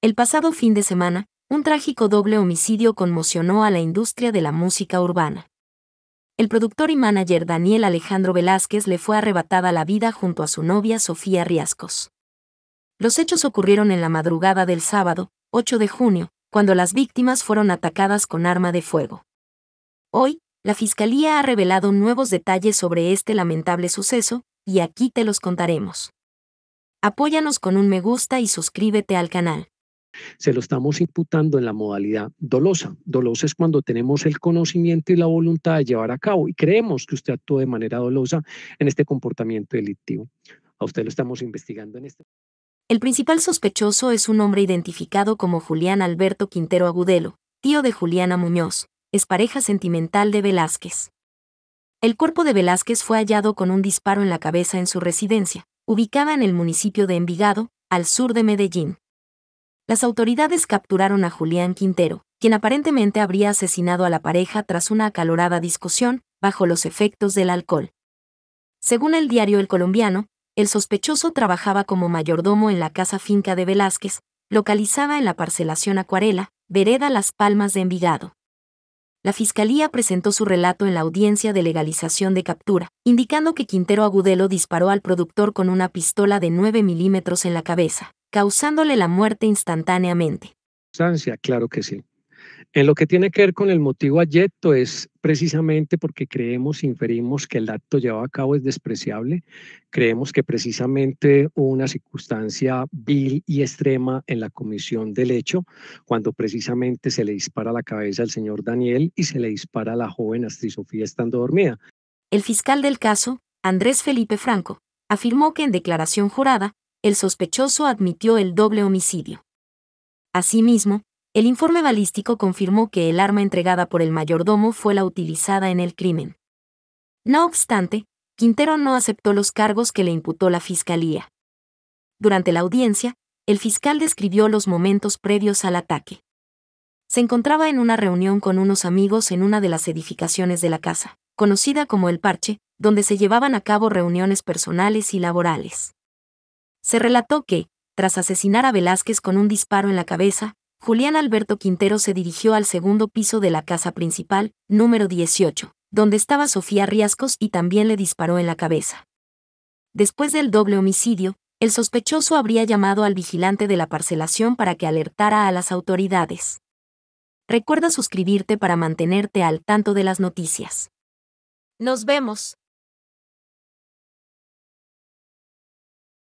El pasado fin de semana, un trágico doble homicidio conmocionó a la industria de la música urbana. El productor y manager Daniel Alejandro Velázquez le fue arrebatada la vida junto a su novia Sofía Riascos. Los hechos ocurrieron en la madrugada del sábado, 8 de junio, cuando las víctimas fueron atacadas con arma de fuego. Hoy, la Fiscalía ha revelado nuevos detalles sobre este lamentable suceso, y aquí te los contaremos. Apóyanos con un me gusta y suscríbete al canal se lo estamos imputando en la modalidad dolosa. Dolosa es cuando tenemos el conocimiento y la voluntad de llevar a cabo y creemos que usted actuó de manera dolosa en este comportamiento delictivo. A usted lo estamos investigando en este. El principal sospechoso es un hombre identificado como Julián Alberto Quintero Agudelo, tío de Juliana Muñoz, es pareja sentimental de Velázquez. El cuerpo de Velázquez fue hallado con un disparo en la cabeza en su residencia, ubicada en el municipio de Envigado, al sur de Medellín las autoridades capturaron a Julián Quintero, quien aparentemente habría asesinado a la pareja tras una acalorada discusión, bajo los efectos del alcohol. Según el diario El Colombiano, el sospechoso trabajaba como mayordomo en la casa finca de Velázquez, localizada en la parcelación Acuarela, vereda Las Palmas de Envigado. La fiscalía presentó su relato en la audiencia de legalización de captura, indicando que Quintero Agudelo disparó al productor con una pistola de 9 milímetros en la cabeza causándole la muerte instantáneamente. Circunstancia, Claro que sí. En lo que tiene que ver con el motivo ayeto es precisamente porque creemos, inferimos que el acto llevado a cabo es despreciable, creemos que precisamente hubo una circunstancia vil y extrema en la comisión del hecho, cuando precisamente se le dispara la cabeza al señor Daniel y se le dispara a la joven Astrid Sofía estando dormida. El fiscal del caso, Andrés Felipe Franco, afirmó que en declaración jurada, el sospechoso admitió el doble homicidio. Asimismo, el informe balístico confirmó que el arma entregada por el mayordomo fue la utilizada en el crimen. No obstante, Quintero no aceptó los cargos que le imputó la fiscalía. Durante la audiencia, el fiscal describió los momentos previos al ataque. Se encontraba en una reunión con unos amigos en una de las edificaciones de la casa, conocida como El Parche, donde se llevaban a cabo reuniones personales y laborales. Se relató que, tras asesinar a Velázquez con un disparo en la cabeza, Julián Alberto Quintero se dirigió al segundo piso de la casa principal, número 18, donde estaba Sofía Riascos y también le disparó en la cabeza. Después del doble homicidio, el sospechoso habría llamado al vigilante de la parcelación para que alertara a las autoridades. Recuerda suscribirte para mantenerte al tanto de las noticias. Nos vemos.